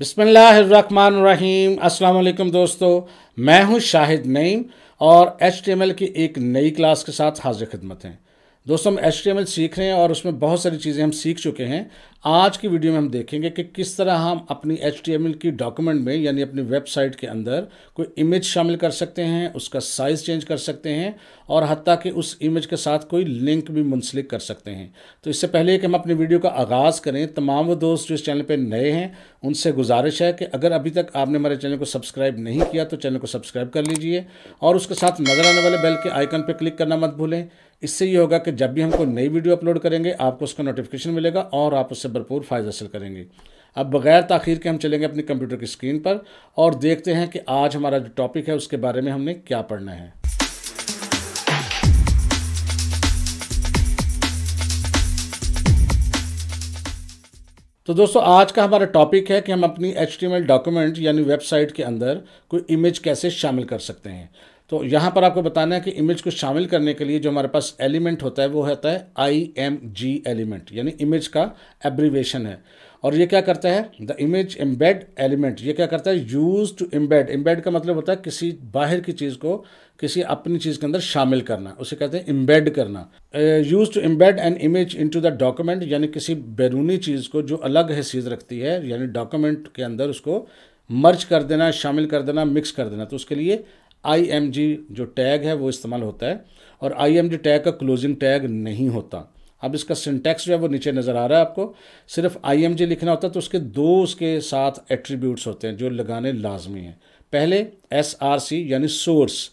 बिसमीम अल्लाम दोस्तों मैं हूं शाहिद नईम और एच की एक नई क्लास के साथ हाजिर खिदमत हैं दोस्तों हम एच सीख रहे हैं और उसमें बहुत सारी चीज़ें हम सीख चुके हैं आज की वीडियो में हम देखेंगे कि किस तरह हम अपनी एच की डॉक्यूमेंट में यानी अपनी वेबसाइट के अंदर कोई इमेज शामिल कर सकते हैं उसका साइज़ चेंज कर सकते हैं और हती कि उस इमेज के साथ कोई लिंक भी मुंसलिक कर सकते हैं तो इससे पहले कि हम अपनी वीडियो का आगाज़ करें तमाम वो दोस्त जो इस चैनल पर नए हैं उनसे गुजारिश है कि अगर अभी तक आपने हमारे चैनल को सब्सक्राइब नहीं किया तो चैनल को सब्सक्राइब कर लीजिए और उसके साथ नज़र आने वाले बेल के आइकन पर क्लिक करना मत भूलें इससे ये होगा कि जब भी हम कोई नई वीडियो अपलोड करेंगे आपको उसका नोटिफिकेशन मिलेगा और आप उससे भरपूर फ़ायदा हासिल करेंगे अब बग़ैर तखीर के हम चलेंगे अपने कंप्यूटर की स्क्रीन पर और देखते हैं कि आज हमारा जो टॉपिक है उसके बारे में हमने क्या पढ़ना है तो दोस्तों आज का हमारा टॉपिक है कि हम अपनी एच डॉक्यूमेंट यानी वेबसाइट के अंदर कोई इमेज कैसे शामिल कर सकते हैं तो यहाँ पर आपको बताना है कि इमेज को शामिल करने के लिए जो हमारे पास एलिमेंट होता है वो होता है आई एम जी एलिमेंट यानी इमेज का एब्रीवेशन है और ये क्या करता है द इमेज एम्बेड एलिमेंट ये क्या करता है यूज टू एम्बेड एम्बेड का मतलब होता है किसी बाहर की चीज़ को किसी अपनी चीज़ के अंदर शामिल करना उसे कहते हैं एम्बेड करना use to embed an image into the document यानी किसी बैरूनी चीज़ को जो अलग है चीज़ रखती है यानी डॉक्यूमेंट के अंदर उसको मर्ज कर देना शामिल कर देना मिक्स कर देना तो उसके लिए आईएमजी जो टैग है वो इस्तेमाल होता है और आईएमजी टैग का क्लोजिंग टैग नहीं होता अब इसका सिंटैक्स जो है वो नीचे नज़र आ रहा है आपको सिर्फ आईएमजी लिखना होता है तो उसके दो उसके साथ एट्रीब्यूट्स होते हैं जो लगाने लाजमी हैं पहले एस आर सी यानी सोर्स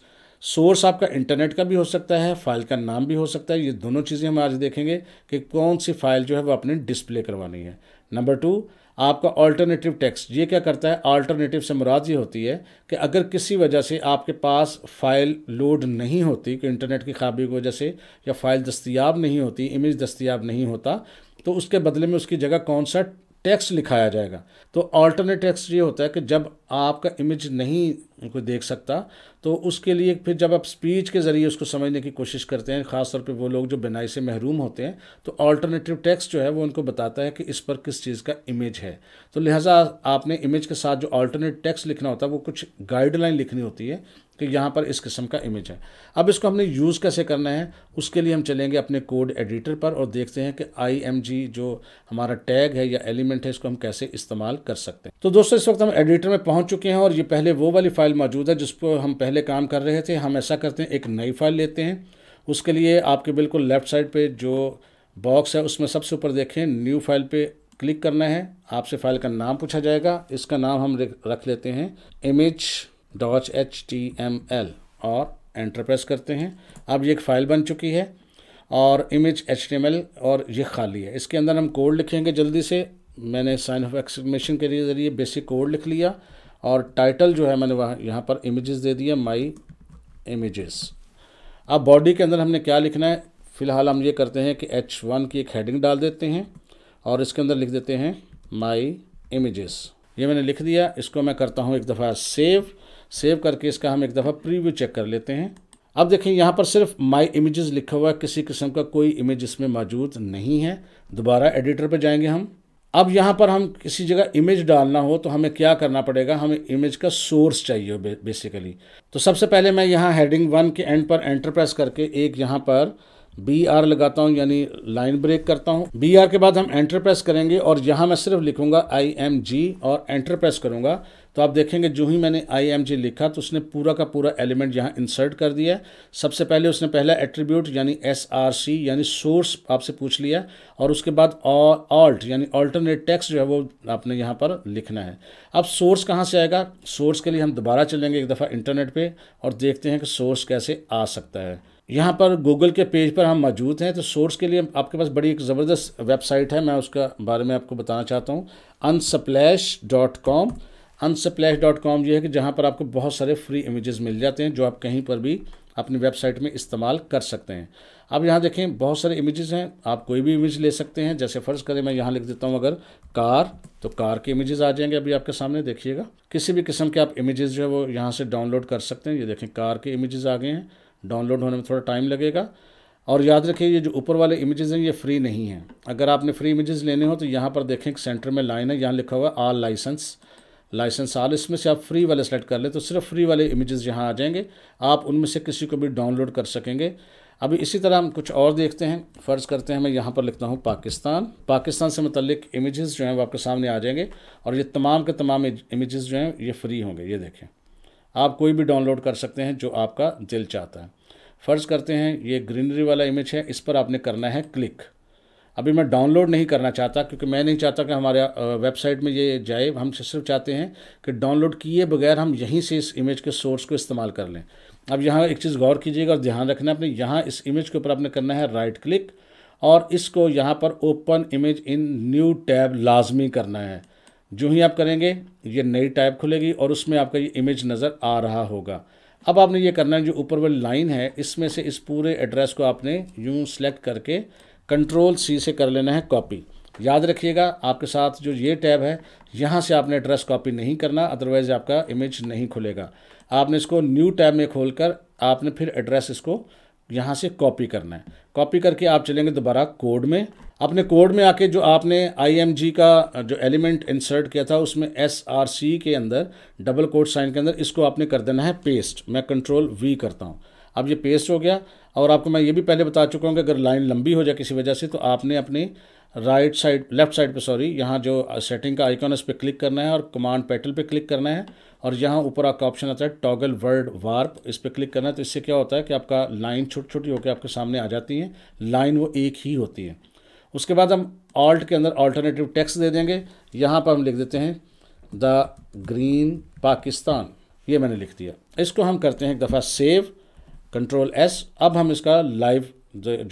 सोर्स आपका इंटरनेट का भी हो सकता है फाइल का नाम भी हो सकता है ये दोनों चीज़ें हम आज देखेंगे कि कौन सी फाइल जो है वो अपने डिस्प्ले करवानी है नंबर टू आपका ऑल्टरनेटिव टैक्स ये क्या करता है ऑल्टरनेटिव से मुराद ये होती है कि अगर किसी वजह से आपके पास फ़ाइल लोड नहीं होती कि इंटरनेट की खराबी की वजह से या फ़ाइल दस्तियाब नहीं होती इमेज दस्तियाब नहीं होता तो उसके बदले में उसकी जगह कौन सा टैक्स लिखाया जाएगा तो ऑल्टरनेट टैक्स ये होता है कि जब आपका इमेज नहीं उनको देख सकता तो उसके लिए फिर जब आप स्पीच के ज़रिए उसको समझने की कोशिश करते हैं ख़ासतौर पे वो लोग जो बिनाई से महरूम होते हैं तो ऑल्टरनेटिव टेक्स्ट जो है वो उनको बताता है कि इस पर किस चीज़ का इमेज है तो लिहाजा आपने इमेज के साथ जो ऑल्टरनेट टेक्स्ट लिखना होता है वो कुछ गाइडलाइन लिखनी होती है कि यहाँ पर इस किस्म का इमेज है अब इसको हमने यूज़ कैसे करना है उसके लिए हम चलेंगे अपने कोड एडिटर पर और देखते हैं कि आई जो हमारा टैग है या एलिमेंट है इसको हम कैसे इस्तेमाल कर सकते हैं तो दोस्तों इस वक्त हम एडिटर में पहुँच पहुंच चुके हैं और ये पहले वो वाली फ़ाइल मौजूद है जिस पर हम पहले काम कर रहे थे हम ऐसा करते हैं एक नई फ़ाइल लेते हैं उसके लिए आपके बिल्कुल लेफ़्ट साइड पे जो बॉक्स है उसमें सबसे ऊपर देखें न्यू फाइल पे क्लिक करना है आपसे फाइल का नाम पूछा जाएगा इसका नाम हम रख लेते हैं image dot H T M L और एंटर प्रेस करते हैं अब ये एक फ़ाइल बन चुकी है और image H T M L और ये खाली है इसके अंदर हम कोड लिखेंगे जल्दी से मैंने साइन ऑफ एक्सक्लेमेशन के जरिए बेसिक कोड लिख लिया और टाइटल जो है मैंने वहाँ यहाँ पर इमेजेस दे दिया माई इमेजेस अब बॉडी के अंदर हमने क्या लिखना है फ़िलहाल हम ये करते हैं कि एच वन की एक हेडिंग डाल देते हैं और इसके अंदर लिख देते हैं माई इमेजेस ये मैंने लिख दिया इसको मैं करता हूँ एक दफ़ा सेव सेव करके इसका हम एक दफ़ा प्रीव्यू चेक कर लेते हैं अब देखें यहाँ पर सिर्फ माई इमेजेस लिखा हुआ है किसी किस्म का कोई इमेज इसमें मौजूद नहीं है दोबारा एडिटर पर जाएंगे हम अब यहाँ पर हम किसी जगह इमेज डालना हो तो हमें क्या करना पड़ेगा हमें इमेज का सोर्स चाहिए हो बेसिकली तो सबसे पहले मैं यहाँ हेडिंग वन के एंड पर एंटर प्रेस करके एक यहाँ पर बी आर लगाता हूँ यानी लाइन ब्रेक करता हूँ बी आर के बाद हम एंटर प्रेस करेंगे और यहाँ मैं सिर्फ लिखूँगा आई एम जी और एंटर प्रेस करूँगा तो आप देखेंगे जो ही मैंने आई एम जी लिखा तो उसने पूरा का पूरा एलिमेंट यहाँ इंसर्ट कर दिया सबसे पहले उसने पहला एट्रीब्यूट यानी एस आर सी यानी सोर्स आपसे पूछ लिया और उसके बाद ऑल्ट यानी ऑल्टरनेट टेक्स्ट जो है वो आपने यहाँ पर लिखना है अब सोर्स कहाँ से आएगा सोर्स के लिए हम दोबारा चलेंगे एक दफ़ा इंटरनेट पर और देखते हैं कि सोर्स कैसे आ सकता है यहाँ पर गूगल के पेज पर हम मौजूद हैं तो सोर्स के लिए आपके पास बड़ी एक ज़बरदस्त वेबसाइट है मैं उसका बारे में आपको बताना चाहता हूँ Unsplash dot com Unsplash dot com ये है कि जहाँ पर आपको बहुत सारे फ्री इमेजेस मिल जाते हैं जो आप कहीं पर भी अपनी वेबसाइट में इस्तेमाल कर सकते हैं अब यहाँ देखें बहुत सारे इमेजेस हैं आप कोई भी इमेज ले सकते हैं जैसे फ़र्ज़ करें मैं यहाँ लिख देता हूँ अगर कार तो कार के इमेजेस आ जाएंगे अभी आपके सामने देखिएगा किसी भी किस्म के आप इमेजेस जो है वो यहाँ से डाउनलोड कर सकते हैं ये देखें कार के इमेजेस आ गए हैं डाउनलोड होने में थोड़ा टाइम लगेगा और याद रखिए ये जो ऊपर वाले इमेजेस हैं ये फ्री नहीं हैं अगर आपने फ्री इमेजेस लेने हो तो यहाँ पर देखें सेंटर में लाइन है यहाँ लिखा हुआ आल लाइसेंस लाइसेंस आल इसमें से आप फ्री वाले सेलेक्ट कर ले तो सिर्फ फ्री वाले इमेजेस यहाँ आ जाएंगे आप उनमें से किसी को भी डाउनलोड कर सकेंगे अभी इसी तरह हम कुछ और देखते हैं फ़र्ज़ करते हैं मैं यहाँ पर लिखता हूँ पाकिस्तान पाकिस्तान से मतलब इमेजेस जो हैं वो आपके सामने आ जाएंगे और ये तमाम के तमाम इमेजेस जो हैं ये फ्री होंगे ये देखें आप कोई भी डाउनलोड कर सकते हैं जो आपका दिल चाहता है फ़र्ज़ करते हैं ये ग्रीनरी वाला इमेज है इस पर आपने करना है क्लिक अभी मैं डाउनलोड नहीं करना चाहता क्योंकि मैं नहीं चाहता कि हमारे वेबसाइट में ये जाए हम सिर्फ चाहते हैं कि डाउनलोड किए बगैर हम यहीं से इस इमेज के सोर्स को इस्तेमाल कर लें अब यहाँ एक चीज़ गौर कीजिएगा और ध्यान रखना है अपने यहाँ इस इमेज के ऊपर आपने करना है राइट क्लिक और इसको यहाँ पर open image in new tab लाजमी करना है जो ही आप करेंगे ये नई टैब खुलेगी और उसमें आपका ये इमेज नज़र आ रहा होगा अब आपने ये करना है जो ऊपर वाली लाइन है इसमें से इस पूरे एड्रेस को आपने यूँ सेलेक्ट करके कंट्रोल सी से कर लेना है कॉपी याद रखिएगा आपके साथ जो ये टैब है यहाँ से आपने एड्रेस कॉपी नहीं करना अदरवाइज़ आपका इमेज नहीं खुलेगा आपने इसको न्यू टैब में खोलकर आपने फिर एड्रेस इसको यहाँ से कॉपी करना है कॉपी करके आप चलेंगे दोबारा कोड में अपने कोड में आके जो आपने आई का जो एलिमेंट इंसर्ट किया था उसमें एस आर सी के अंदर डबल कोड साइन के अंदर इसको आपने कर देना है पेस्ट मैं कंट्रोल वी करता हूँ अब ये पेस्ट हो गया और आपको मैं ये भी पहले बता चुका हूँ कि अगर लाइन लंबी हो जाए किसी वजह से तो आपने अपनी राइट साइड लेफ्ट साइड पे सॉरी यहाँ जो सेटिंग का आइकॉन है उस पर क्लिक करना है और कमांड पैटल पे क्लिक करना है और यहाँ ऊपर आपका ऑप्शन आता है टॉगल वर्ड वार्प इस पर क्लिक करना है तो इससे क्या होता है कि आपका लाइन छोटी छोटी होकर आपके सामने आ जाती है लाइन वो एक ही होती है उसके बाद हम ऑल्ट के अंदर ऑल्टरनेटिव टेक्स दे देंगे यहाँ पर हम लिख देते हैं द ग्रीन पाकिस्तान ये मैंने लिख दिया इसको हम करते हैं एक दफ़ा सेव कंट्रोल एस अब हम इसका लाइव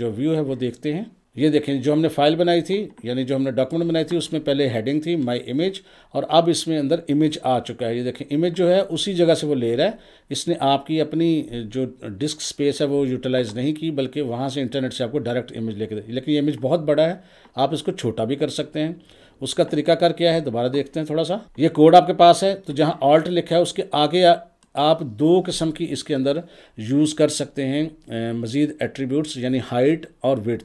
जो व्यू है वो देखते हैं ये देखें जो हमने फाइल बनाई थी यानी जो हमने डॉक्यूमेंट बनाई थी उसमें पहले हेडिंग थी माय इमेज और अब इसमें अंदर इमेज आ चुका है ये देखें इमेज जो है उसी जगह से वो ले रहा है इसने आपकी अपनी जो डिस्क स्पेस है वो यूटिलाइज़ नहीं की बल्कि वहाँ से इंटरनेट से आपको डायरेक्ट इमेज लेकर दे लेकिन ये इमेज बहुत बड़ा है आप इसको छोटा भी कर सकते हैं उसका तरीका कर क्या है दोबारा देखते हैं थोड़ा सा ये कोड आपके पास है तो जहाँ ऑल्ट लिखा है उसके आगे आप दो किस्म की इसके अंदर यूज़ कर सकते हैं मज़ीद एट्रीब्यूट्स यानी हाइट और विथ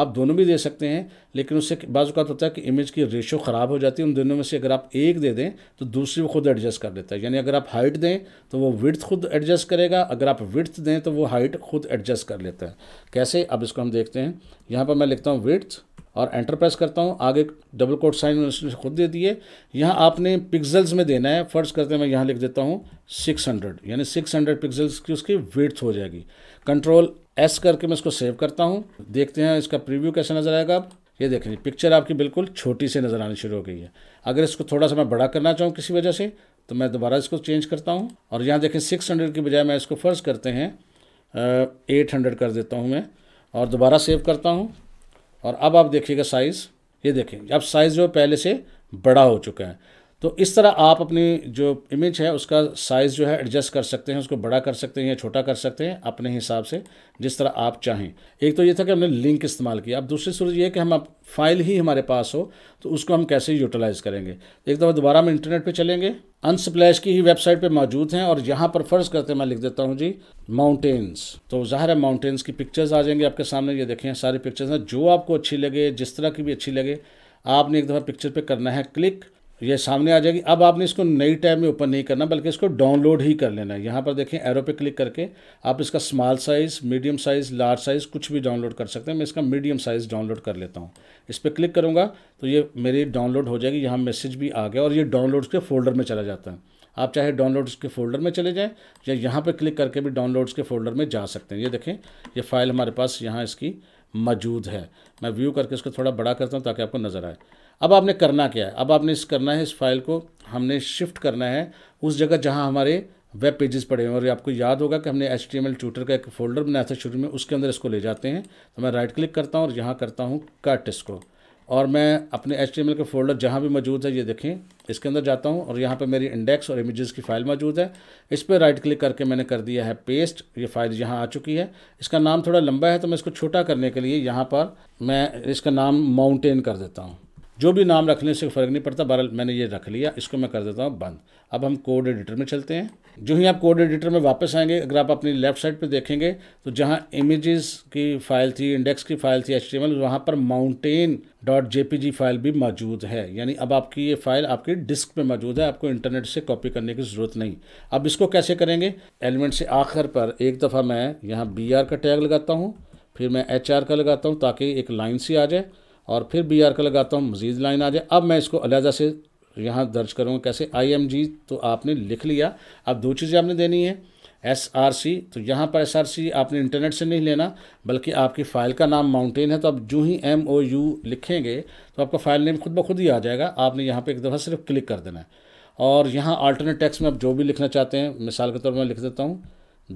आप दोनों भी दे सकते हैं लेकिन उससे का होता है कि इमेज की रेशो ख़राब हो जाती है उन दोनों में से अगर आप एक दे दें तो दूसरी वो खुद एडजस्ट कर लेता है यानी अगर आप हाइट दें तो वो विर्थ खुद एडजस्ट करेगा अगर आप विर्थ दें तो वो हाइट खुद एडजस्ट कर लेता है कैसे अब इसको हम देखते हैं यहाँ पर मैं लिखता हूँ विर्थ और एंटर प्रेस करता हूँ आगे डबल कोट साइन उसने खुद दे दिए यहाँ आपने पिक्सल्स में देना है फर्ज करते हैं मैं यहाँ लिख देता हूँ 600 यानी 600 पिक्सल्स की उसकी विड्थ हो जाएगी कंट्रोल एस करके मैं इसको सेव करता हूँ देखते हैं इसका प्रीव्यू कैसे नज़र आएगा आप ये देखें पिक्चर आपकी बिल्कुल छोटी से नज़र आनी शुरू हो गई है अगर इसको थोड़ा सा मैं बड़ा करना चाहूँ किसी वजह से तो मैं दोबारा इसको चेंज करता हूँ और यहाँ देखें सिक्स के बजाय मैं इसको फर्ज करते हैं एट हंड्रेड कर देता हूँ मैं और दोबारा सेव करता हूँ और अब आप देखिएगा साइज़ ये देखें अब साइज़ जो पहले से बड़ा हो चुका है तो इस तरह आप अपनी जो इमेज है उसका साइज़ जो है एडजस्ट कर सकते हैं उसको बड़ा कर सकते हैं या छोटा कर सकते हैं अपने हिसाब से जिस तरह आप चाहें एक तो ये था कि हमने लिंक इस्तेमाल किया अब दूसरी सूरज ये कि हम आप फाइल ही हमारे पास हो तो उसको हम कैसे यूटिलाइज़ करेंगे एक दफ़ा दोबारा हम इंटरनेट पर चलेंगे अनस्प्लैश की ही वेबसाइट पर मौजूद हैं और यहाँ पर फ़र्ज़ करते मैं लिख देता हूँ जी माउंटेन्स तो ज़ाहिर है माउंटेन्स की पिक्चर्स आ जाएंगे आपके सामने ये देखें सारी पिक्चर्स हैं जो आपको अच्छी लगे जिस तरह की भी अच्छी लगे आपने एक दफ़ा पिक्चर पर करना है क्लिक ये सामने आ जाएगी अब आपने इसको नई टैब में ओपन नहीं करना बल्कि इसको डाउनलोड ही कर लेना है यहाँ पर देखें एरो पे क्लिक करके आप इसका small size medium size large size कुछ भी डाउनलोड कर सकते हैं मैं इसका मीडियम साइज़ डाउनलोड कर लेता हूँ इस पर क्लिक करूँगा तो ये मेरी डाउनलोड हो जाएगी यहाँ मैसेज भी आ गया और ये डाउनलोड्स के फोल्डर में चला जाता है आप चाहे डाउनलोड्स के फोल्डर में चले जाएँ या यहाँ पर क्लिक करके भी डाउनलोड्स के फोल्डर में जा सकते हैं ये देखें ये फ़ाइल हमारे पास यहाँ इसकी मौजूद है मैं व्यू करके इसको थोड़ा बड़ा करता हूँ ताकि आपको नज़र आए अब आपने करना क्या है अब आपने इस करना है इस फाइल को हमने शिफ्ट करना है उस जगह जहाँ हमारे वेब पेजेस पड़े हुए और आपको याद होगा कि हमने एच टी ट्यूटर का एक फोल्डर बनाया था शुरू में उसके अंदर इसको ले जाते हैं तो मैं राइट क्लिक करता हूँ और यहाँ करता हूँ कट इसको और मैं अपने एच के फोल्डर जहाँ भी मौजूद है ये देखें इसके अंदर जाता हूँ और यहाँ पे मेरी इंडेक्स और इमेजेस की फ़ाइल मौजूद है इस पर राइट क्लिक करके मैंने कर दिया है पेस्ट ये फाइल यहाँ आ चुकी है इसका नाम थोड़ा लंबा है तो मैं इसको छोटा करने के लिए यहाँ पर मैं इसका नाम माउंटेन कर देता हूँ जो भी नाम रखने से फ़र्क नहीं पड़ता बहरहाल मैंने ये रख लिया इसको मैं कर देता हूँ बंद अब हम कोड एडिटर में चलते हैं जो ही आप कोड एडिटर में वापस आएंगे अगर आप अपनी लेफ्ट साइड पे देखेंगे तो जहाँ इमेजेस की फाइल थी इंडेक्स की फाइल थी एच टी वहाँ पर माउंटेन डॉट जे फाइल भी मौजूद है यानी अब आपकी ये फाइल आपके डिस्क पे मौजूद है आपको इंटरनेट से कॉपी करने की ज़रूरत नहीं अब इसको कैसे करेंगे एलिमेंट से आखिर पर एक दफ़ा मैं यहाँ बी का टैग लगाता हूँ फिर मैं एच का लगाता हूँ ताकि एक लाइन सी आ जाए और फिर बी आर का लगाता हूँ मज़ीद लाइन आ जाए अब मैं इसको अलहदा से यहाँ दर्ज करूँगा कैसे आई एम जी तो आपने लिख लिया अब दो चीज़ें आपने देनी है एस आर सी तो यहाँ पर एस आर सी आपने इंटरनेट से नहीं लेना बल्कि आपकी फ़ाइल का नाम माउंटेन है तो आप जो ही एम ओ यू लिखेंगे तो आपका फ़ाइल नेम खुद ब खुद ही आ जाएगा आपने यहाँ पर एक दफ़ा सिर्फ क्लिक कर देना है और यहाँ आल्टरनेट टेक्स्ट में आप जो भी लिखना चाहते हैं मिसाल के तौर पर लिख देता हूँ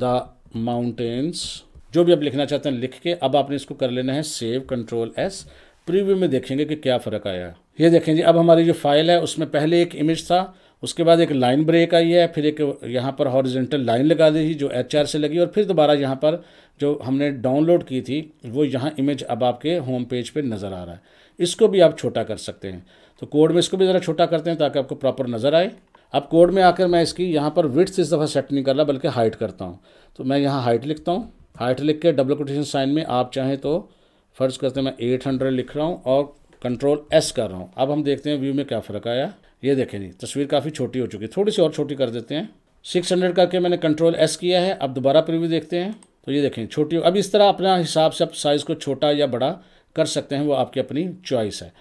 द माउंटेन्स जो भी आप लिखना चाहते हैं लिख के अब आपने इसको कर लेना है सेव कंट्रोल एस प्रीव्यू में देखेंगे कि क्या फ़र्क आया है ये देखें जी अब हमारी जो फाइल है उसमें पहले एक इमेज था उसके बाद एक लाइन ब्रेक आई है फिर एक यहाँ पर हॉरिजेंटल लाइन लगा दी जो एच से लगी और फिर दोबारा यहाँ पर जो हमने डाउनलोड की थी वो यहाँ इमेज अब आपके होम पेज पे नज़र आ रहा है इसको भी आप छोटा कर सकते हैं तो कोड में इसको भी ज़रा छोटा करते हैं ताकि आपको प्रॉपर नज़र आए अब कोड में आकर मैं इसकी यहाँ पर विट्स इस दफ़ा सेट नहीं कर रहा बल्कि हाइट करता हूँ तो मैं यहाँ हाइट लिखता हूँ हाइट लिख के डबल कोटेशन साइन में आप चाहें तो फ़र्ज़ करते हैं मैं एट हंड्रेड लिख रहा हूँ और कंट्रोल एस कर रहा हूँ अब हम देखते हैं व्यू में क्या फ़र्क आया ये देखें जी तस्वीर काफ़ी छोटी हो चुकी है थोड़ी सी और छोटी कर देते हैं सिक्स हंड्रेड करके मैंने कंट्रोल एस किया है अब दोबारा प्रिव्यू देखते हैं तो ये देखें छोटी अब इस तरह अपना हिसाब से आप साइज़ को छोटा या बड़ा कर सकते हैं वो आपकी अपनी चॉइस है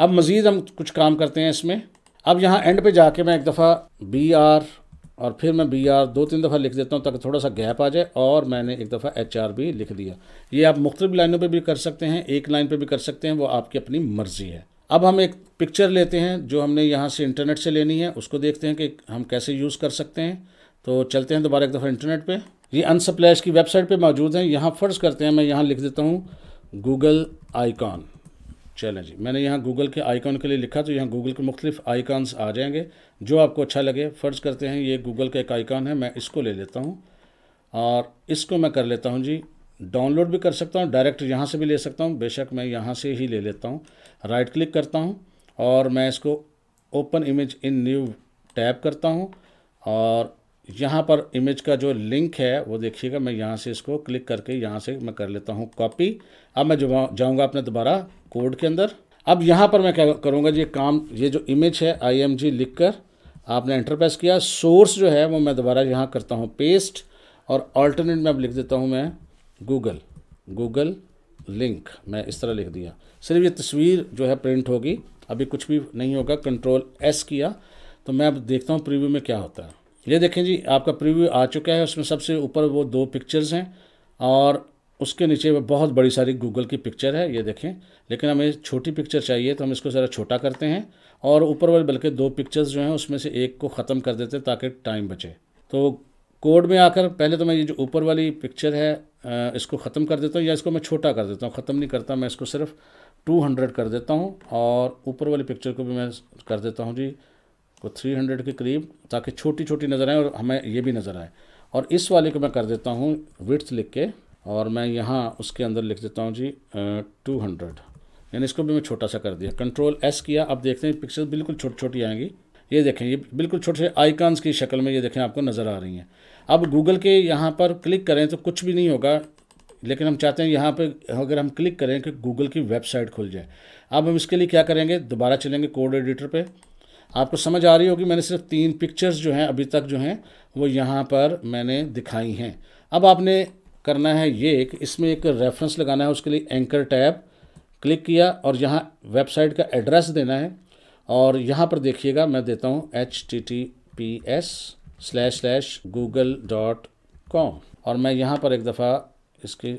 अब मज़ीद हम कुछ काम करते हैं इसमें अब यहाँ एंड पे जाके मैं एक दफ़ा बी आर और फिर मैं बी आर दो तीन दफ़ा लिख देता हूँ ताकि थोड़ा सा गैप आ जाए और मैंने एक दफ़ा एच आर भी लिख दिया ये आप मुख्तलिफ लाइनों पर भी कर सकते हैं एक लाइन पर भी कर सकते हैं वो आपकी अपनी मर्ज़ी है अब हम एक पिक्चर लेते हैं जो हमने यहाँ से इंटरनेट से लेनी है उसको देखते हैं कि हम कैसे यूज़ कर सकते हैं तो चलते हैं दोबारा एक दफ़ा इंटरनेट पर ये अनसप्लैश की वेबसाइट पर मौजूद हैं यहाँ फ़र्ज़ करते हैं मैं यहाँ लिख देता हूँ गूगल आइकॉन चलें जी मैंने यहाँ गूगल के आइकॉन के लिए लिखा तो यहाँ गूगल के मुख्तफ आइकॉन्स आ जाएंगे जो आपको अच्छा लगे फ़र्ज़ करते हैं ये गूगल का एक आइकॉन है मैं इसको ले लेता हूँ और इसको मैं कर लेता हूँ जी डाउनलोड भी कर सकता हूँ डायरेक्ट यहाँ से भी ले सकता हूँ बेशक मैं यहाँ से ही ले लेता हूँ राइट क्लिक करता हूँ और मैं इसको open image in new tab करता हूँ और यहाँ पर इमेज का जो लिंक है वो देखिएगा मैं यहाँ से इसको क्लिक करके यहाँ से मैं कर लेता हूँ कॉपी अब मैं जाऊँगा अपने दोबारा कोड के अंदर अब यहाँ पर मैं क्या करूँगा ये काम ये जो इमेज है आई एम जी लिख कर आपने एंटर प्रेस किया सोर्स जो है वो मैं दोबारा यहाँ करता हूँ पेस्ट और ऑल्टरनेट में अब लिख देता हूँ मैं गूगल गूगल लिंक मैं इस तरह लिख दिया सिर्फ ये तस्वीर जो है प्रिंट होगी अभी कुछ भी नहीं होगा कंट्रोल एस किया तो मैं अब देखता हूँ प्रीव्यू में क्या होता है ये देखें जी आपका प्रीव्यू आ चुका है उसमें सबसे ऊपर वो दो पिक्चर्स हैं और उसके नीचे बहुत बड़ी सारी गूगल की पिक्चर है ये देखें लेकिन हमें छोटी पिक्चर चाहिए तो हम इसको ज़रा छोटा करते हैं और ऊपर वाले बल्कि दो पिक्चर्स जो हैं उसमें से एक को ख़त्म कर देते हैं ताकि टाइम बचे तो कोड में आकर पहले तो मैं ये जो ऊपर वाली पिक्चर है इसको ख़त्म कर देता हूँ या इसको मैं छोटा कर देता हूँ ख़त्म नहीं करता मैं इसको सिर्फ 200 कर देता हूँ और ऊपर वाली पिक्चर को भी मैं कर देता हूँ जी को 300 के करीब ताकि छोटी छोटी नज़र आए और हमें ये भी नज़र आए और इस वाले को मैं कर देता हूँ विर्थ लिख के और मैं यहाँ उसके अंदर लिख देता हूँ जी टू हंड्रेड यानी इसको भी मैं छोटा सा कर दिया कंट्रोल एस किया अब देखते हैं पिक्चर बिल्कुल छोटी छोटी आएंगी ये देखें ये बिल्कुल छोटे छोटे की शक्ल में ये देखें आपको नज़र आ रही हैं अब गूगल के यहाँ पर क्लिक करें तो कुछ भी नहीं होगा लेकिन हम चाहते हैं यहाँ पे अगर हम क्लिक करें कि गूगल की वेबसाइट खुल जाए अब हम इसके लिए क्या करेंगे दोबारा चलेंगे कोड एडिटर पे आपको समझ आ रही होगी मैंने सिर्फ तीन पिक्चर्स जो हैं अभी तक जो हैं वो यहाँ पर मैंने दिखाई हैं अब आपने करना है ये एक इसमें एक रेफरेंस लगाना है उसके लिए एंकर टैब क्लिक किया और यहाँ वेबसाइट का एड्रेस देना है और यहाँ पर देखिएगा मैं देता हूँ H T T P S slash slash Google dot com और मैं यहाँ पर एक दफ़ा इसके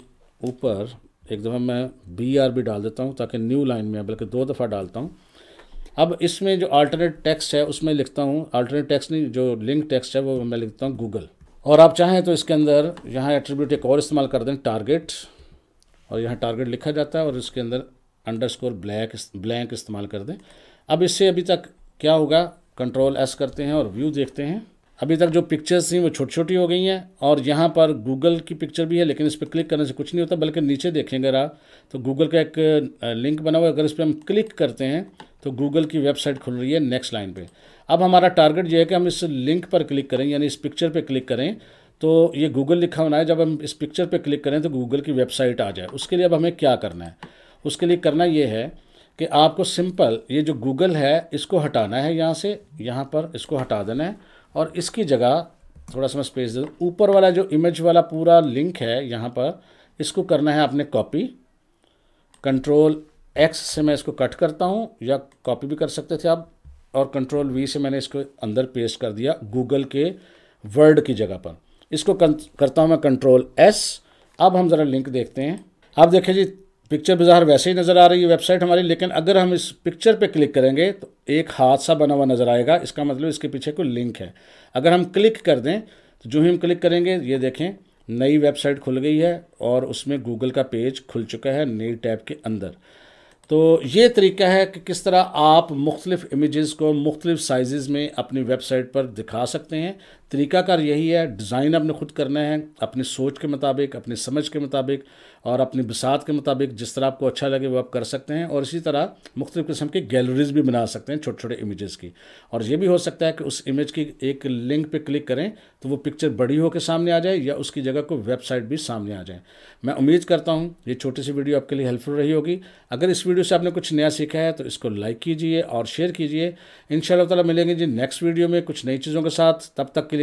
ऊपर एक दफ़ा मैं बी आर भी डाल देता हूँ ताकि न्यू लाइन में बल्कि दो दफ़ा डालता हूँ अब इसमें जो अल्टरनेट टेक्स्ट है उसमें लिखता हूँ अल्टरनेट टेक्स्ट नहीं जो लिंक टेक्स्ट है वो मैं लिखता हूँ गूगल और आप चाहें तो इसके अंदर यहाँ एट्रीब्यूट एक और इस्तेमाल कर दें टारगेट और यहाँ टारगेट लिखा जाता है और इसके अंदर अंडर स्कोर ब्लैक ब्लैंक इस्तेमाल कर दें अब इससे अभी तक क्या होगा कंट्रोल एस करते हैं और व्यू देखते हैं अभी तक जो पिक्चर्स थी वो छोटी छोटी हो गई हैं और यहाँ पर गूगल की पिक्चर भी है लेकिन इस पर क्लिक करने से कुछ नहीं होता बल्कि नीचे देखेंगे अगर आप तो गूगल का एक लिंक बना हुआ है अगर इस पर हम क्लिक करते हैं तो गूगल की वेबसाइट खुल रही है नेक्स्ट लाइन पे अब हमारा टारगेट ये है कि हम इस लिंक पर क्लिक करें यानी इस पिक्चर पे क्लिक करें तो ये गूगल लिखा होना है जब हम इस पिक्चर पे क्लिक करें तो गूगल की वेबसाइट आ जाए उसके लिए अब हमें क्या करना है उसके लिए करना ये है कि आपको सिंपल ये जो गूगल है इसको हटाना है यहाँ से यहाँ पर इसको हटा देना है और इसकी जगह थोड़ा सा मैं स्पेस दे दूँ ऊपर वाला जो इमेज वाला पूरा लिंक है यहाँ पर इसको करना है आपने कॉपी कंट्रोल एक्स से मैं इसको कट करता हूँ या कॉपी भी कर सकते थे आप और कंट्रोल वी से मैंने इसको अंदर पेस्ट कर दिया गूगल के वर्ड की जगह पर इसको करता हूँ मैं कंट्रोल एस अब हम ज़रा लिंक देखते हैं आप देखें जी पिक्चर बाजार वैसे ही नज़र आ रही है वेबसाइट हमारी लेकिन अगर हम इस पिक्चर पे क्लिक करेंगे तो एक हाथ सा बना हुआ नज़र आएगा इसका मतलब इसके पीछे कोई लिंक है अगर हम क्लिक कर दें तो जो ही हम क्लिक करेंगे ये देखें नई वेबसाइट खुल गई है और उसमें गूगल का पेज खुल चुका है नई टैब के अंदर तो ये तरीका है कि किस तरह आप मुख्तलिफ़ इमेज़ को मुख्तलिफ़ साइज़ में अपनी वेबसाइट पर दिखा सकते हैं तरीकाकार यही है डिज़ाइन आपने खुद करना है अपनी सोच के मुताबिक अपनी समझ के मुताबिक और अपनी बसात के मुताबिक जिस तरह आपको अच्छा लगे वो आप कर सकते हैं और इसी तरह मुख्तलिफ़ किस्म की गैलरीज भी बना सकते हैं छोटे छोटे इमेज़ की और ये भी हो सकता है कि उस इमेज की एक लिंक पर क्लिक करें तो वो पिक्चर बड़ी होकर सामने आ जाए या उसकी जगह को वेबसाइट भी सामने आ जाए मैं उम्मीद करता हूँ ये छोटी सी वीडियो आपके लिए हेल्पफुल रही होगी अगर इस वीडियो से आपने कुछ नया सीखा है तो इसको लाइक कीजिए और शेयर कीजिए इन शाला मिलेंगे जी नेक्स्ट वीडियो में कुछ नई चीज़ों के साथ तब तक के लिए